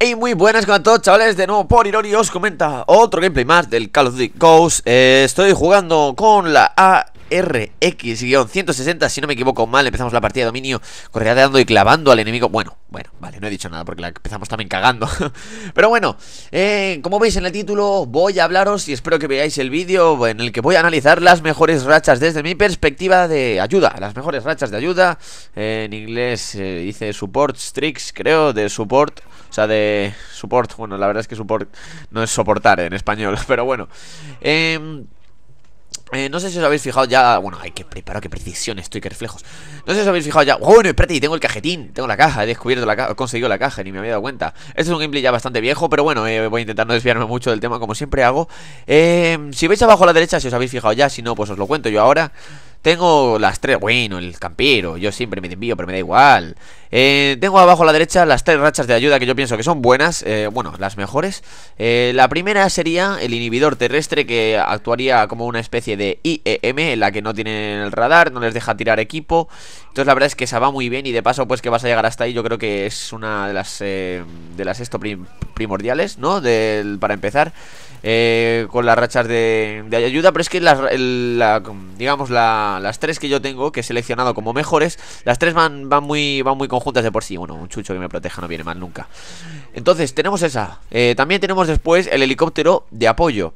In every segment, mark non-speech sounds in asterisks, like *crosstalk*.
Hey, muy buenas con a todos chavales, de nuevo por Irori os comenta otro gameplay más del Call of Duty Ghost eh, Estoy jugando con la A... RX-160, si no me equivoco mal, empezamos la partida de dominio correteando y clavando al enemigo. Bueno, bueno, vale, no he dicho nada porque la empezamos también cagando. *laughs* Pero bueno, eh, como veis en el título, voy a hablaros y espero que veáis el vídeo en el que voy a analizar las mejores rachas desde mi perspectiva de ayuda. Las mejores rachas de ayuda, eh, en inglés eh, dice support tricks, creo, de support. O sea, de support, bueno, la verdad es que support no es soportar en español, *laughs* pero bueno. Eh, eh, no sé si os habéis fijado ya. Bueno, hay que preparar qué precisión estoy, qué reflejos. No sé si os habéis fijado ya. Bueno, espérate, y tengo el cajetín. Tengo la caja, he descubierto la caja, he conseguido la caja, ni me había dado cuenta. Este es un gameplay ya bastante viejo, pero bueno, eh, voy a intentar no desviarme mucho del tema como siempre hago. Em, si veis abajo a la derecha, si os habéis fijado ya, si no, pues os lo cuento yo ahora. Tengo las tres. Bueno, el campiro, Yo siempre me envío, pero me da igual. Eh, tengo abajo a la derecha las tres rachas de ayuda que yo pienso que son buenas, eh, bueno, las mejores. Eh, la primera sería el inhibidor terrestre que actuaría como una especie de IEM en la que no tienen el radar, no les deja tirar equipo. Entonces la verdad es que se va muy bien y de paso pues que vas a llegar hasta ahí yo creo que es una de las, de las esto primordiales, ¿no? Del, para empezar. con las rachas de, ayuda, pero es que las, digamos las tres que yo tengo que he seleccionado como mejores, las tres van, van muy van muy Juntas de por sí. Bueno, un chucho que me proteja no viene mal nunca. Entonces, tenemos esa. Eh, también tenemos después el helicóptero de apoyo.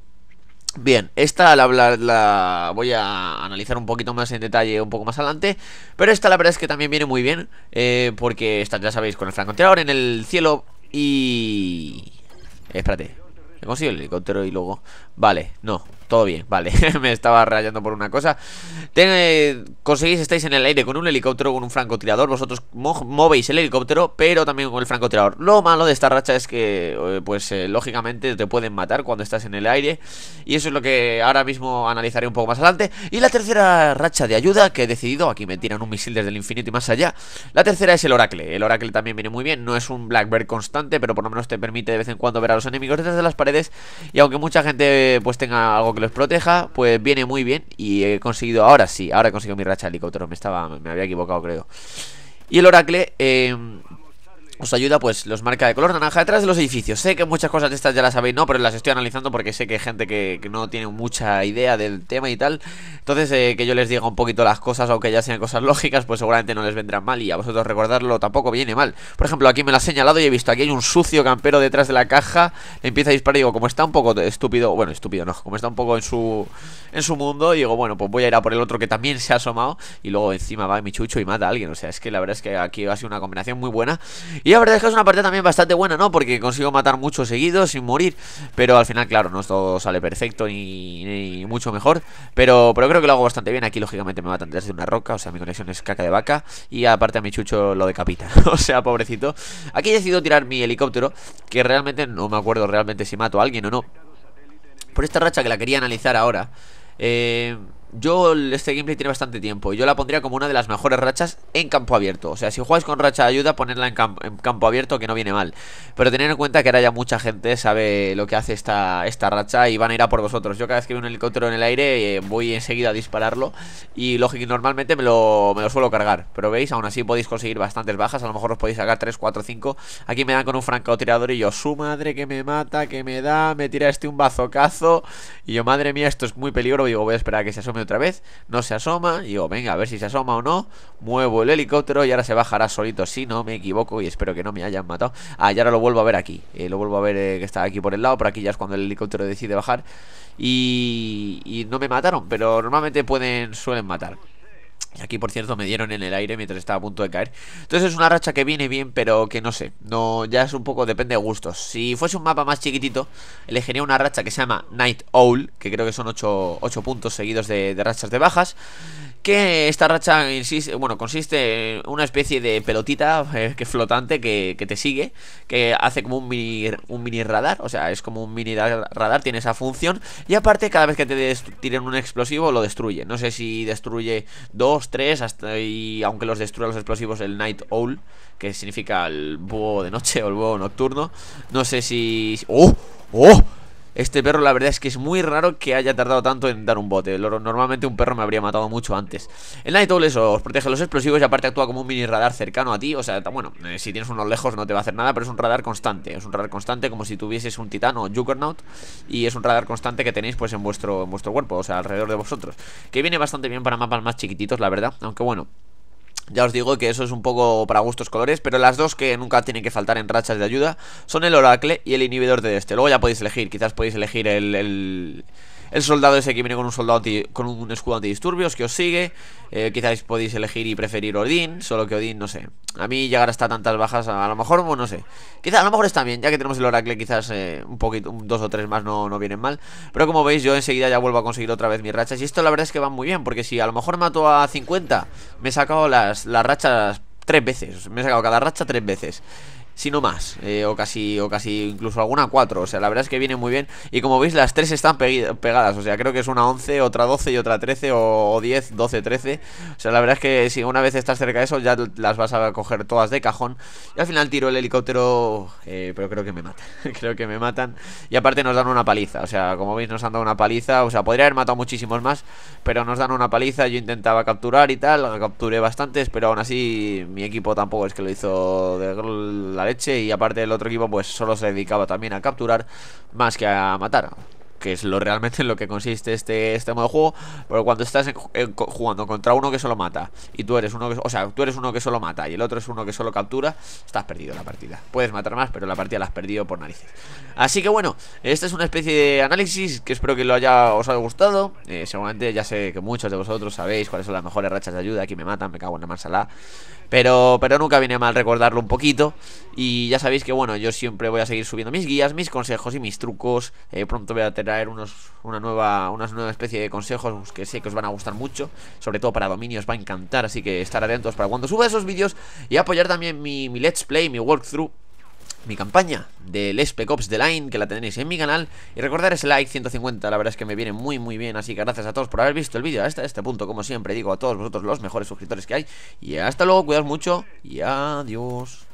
Bien, esta la, voy a analizar un poquito más en detalle un poco más adelante Pero esta la verdad es que también viene muy bien eh, Porque esta ya sabéis con el francotirador en el cielo y... espérate, ¿He conseguido el helicóptero y luego? Vale, no, todo bien, vale, *laughs* me estaba rayando por una cosa. Eh, conseguís, estáis en el aire con un helicóptero, con un francotirador, vosotros movéis el helicóptero, pero también con el francotirador. Lo malo de esta racha es que, eh, pues, eh, lógicamente te pueden matar cuando estás en el aire. Y eso es lo que ahora mismo analizaré un poco más adelante. Y la tercera racha de ayuda que he decidido, aquí me tiran un misil desde el infinito y más allá. La tercera es el oracle. El oracle también viene muy bien, no es un Blackbird constante, pero por lo menos te permite de vez en cuando ver a los enemigos desde de las paredes. Y aunque mucha gente pues tenga algo que los proteja, pues viene muy bien. Y he conseguido, ahora sí, ahora he conseguido mi racha de helicóptero. Me, estaba, me había equivocado, creo. Y el Oracle, eh, os ayuda pues los marca de color naranja detrás de los edificios. Sé que muchas cosas de estas ya las sabéis, ¿no? Pero las estoy analizando porque sé que hay gente que, no tiene mucha idea del tema y tal. Entonces, eh, que yo les diga un poquito las cosas, aunque ya sean cosas *laughs* lógicas, pues seguramente no les vendrán mal y a vosotros recordarlo tampoco viene mal. Por ejemplo, aquí me lo ha señalado y he visto, aquí hay un sucio campero detrás de la caja, le empieza a disparar y digo, como está un poco estúpido, bueno, estúpido no, como está un poco en su, en su mundo, digo, bueno, pues voy a ir a por el otro que también se ha asomado y luego encima va mi chucho y mata a alguien. O sea, es que la verdad es que aquí ha sido una combinación muy buena. Y la verdad es que es una partida también bastante buena, ¿no? Porque consigo matar muchos seguidos sin morir. Pero al final, claro, no todo sale perfecto ni, mucho mejor. Pero, pero creo que lo hago bastante bien. Aquí, lógicamente, me matan desde una roca. O sea, mi conexión es caca de vaca. Y aparte a mi chucho lo decapita. *laughs* o sea, pobrecito. Aquí he decidido tirar mi helicóptero. Que realmente no me acuerdo realmente si mato a alguien o no. Por esta racha que la quería analizar ahora. Eh yo, este gameplay tiene bastante tiempo. Y Yo la pondría como una de las mejores rachas en campo abierto. O sea, si jugáis con racha de ayuda, ponerla en, campo abierto, que no viene mal. Pero tened en cuenta que ahora ya mucha gente sabe lo que hace esta, esta racha y van a ir a por vosotros. Yo cada vez que veo un helicóptero en el aire, eh, voy enseguida a dispararlo. Y lógico, normalmente me lo, suelo cargar. Pero veis, aún así podéis conseguir bastantes bajas. A lo mejor os podéis sacar 3, 4, 5. Aquí me dan con un francotirador y yo, su madre que me mata, que me da, me tira este un bazocazo. Y yo, madre mía, esto es muy peligroso, digo, voy a esperar a que se asome otra vez. No se asoma. Y digo, venga, a ver si se asoma o no. Muevo el helicóptero y ahora se bajará solito. Si no me equivoco y espero que no me hayan matado. Ah, y ahora lo vuelvo a ver aquí. Eh, lo vuelvo a ver eh, que está aquí por el lado. Por aquí ya es cuando el helicóptero decide bajar. Y, y no me mataron, pero normalmente pueden, suelen matar aquí, por cierto, me dieron en el aire mientras estaba a punto de caer. Entonces es una racha que viene bien, pero que no sé. No, ya es un poco, depende de gustos. Si fuese un mapa más chiquitito, elegiría una racha que se llama Night Owl, que creo que son 8, puntos seguidos de rachas de bajas que esta racha bueno, consiste en una especie de pelotita eh, que flotante que, te sigue, que hace como un mini, un mini radar, o sea, es como un mini radar, tiene esa función, y aparte cada vez que te tiren un explosivo lo destruye, no sé si destruye dos, tres, hasta y aunque los destruya los explosivos el Night Owl, que significa el búho de noche o el búho nocturno, no sé si... ¡Oh! ¡Oh! Este perro la verdad es que es muy raro que haya tardado tanto en dar un bote Normalmente un perro me habría matado mucho antes El Night Owl eso, os protege los explosivos y aparte actúa como un mini radar cercano a ti O sea, bueno, eh, si tienes uno lejos no te va a hacer nada Pero es un radar constante, es un radar constante como si tuvieses un titán o Juggernaut Y es un radar constante que tenéis pues en vuestro, en vuestro cuerpo, o sea, alrededor de vosotros Que viene bastante bien para mapas más chiquititos la verdad Aunque bueno ya os digo que eso es un poco para gustos colores, pero las dos que nunca tienen que faltar en rachas de ayuda son el oracle y el inhibidor de este. Luego ya podéis elegir, quizás podéis elegir el, el el soldado ese que viene con un soldado con un escudo antidisturbios que os sigue. Eh, quizás podéis elegir y preferir Odín, solo que Odín, no sé. A mí llegar hasta tantas bajas, a, lo mejor, no sé. Quizás, a lo mejor está bien, ya que tenemos el oracle, quizás eh, un poquito, dos o tres más no, no vienen mal. Pero como veis, yo enseguida ya vuelvo a conseguir otra vez mis rachas. Y esto la verdad es que va muy bien, porque si a lo mejor mato a 50, me he sacado las, las rachas tres veces. Me he sacado cada racha tres veces si no más, eh, o casi o casi incluso alguna 4, o sea, la verdad es que viene muy bien y como veis las tres están pegadas, o sea, creo que es una 11, otra 12 y otra 13 o, 10, 12, 13, o sea, la verdad es que si una vez estás cerca de eso ya las vas a coger todas de cajón y al final tiro el helicóptero, eh, pero creo que me matan, *laughs* creo que me matan y aparte nos dan una paliza, o sea, como veis nos han dado una paliza, o sea, podría haber matado muchísimos más, pero nos dan una paliza, yo intentaba capturar y tal, capturé bastantes, pero aún así mi equipo tampoco es que lo hizo de la y aparte el otro equipo pues solo se dedicaba también a capturar más que a matar que es lo realmente en lo que consiste este, este modo de juego, pero cuando estás jugando contra uno que solo mata y tú eres uno que, o sea, tú eres uno que solo mata y el otro es uno que solo captura, estás perdido la partida. Puedes matar más, pero la partida la has perdido por narices. Así que bueno, esta es una especie de análisis que espero que lo haya os haya gustado. Eh, seguramente ya sé que muchos de vosotros sabéis cuáles son las mejores rachas de ayuda, aquí me matan, me cago en la marsala Pero, pero nunca viene mal recordarlo un poquito. Y ya sabéis que bueno, yo siempre voy a seguir subiendo mis guías, mis consejos y mis trucos. Eh, pronto voy a tener traer unos, una, nueva, una nueva especie de consejos pues, que sé que os van a gustar mucho. Sobre todo para dominios os va a encantar. Así que estar atentos para cuando suba esos vídeos y apoyar también mi, Let's Play, mi walkthrough mi campaña del Spec Ops The Line, que la tenéis en mi canal. Y recordar ese like 150, la verdad es que me viene muy muy bien. Así que gracias a todos por haber visto el vídeo hasta este punto. Como siempre digo, a todos vosotros los mejores suscriptores que hay. Y hasta luego, cuidaos mucho y adiós.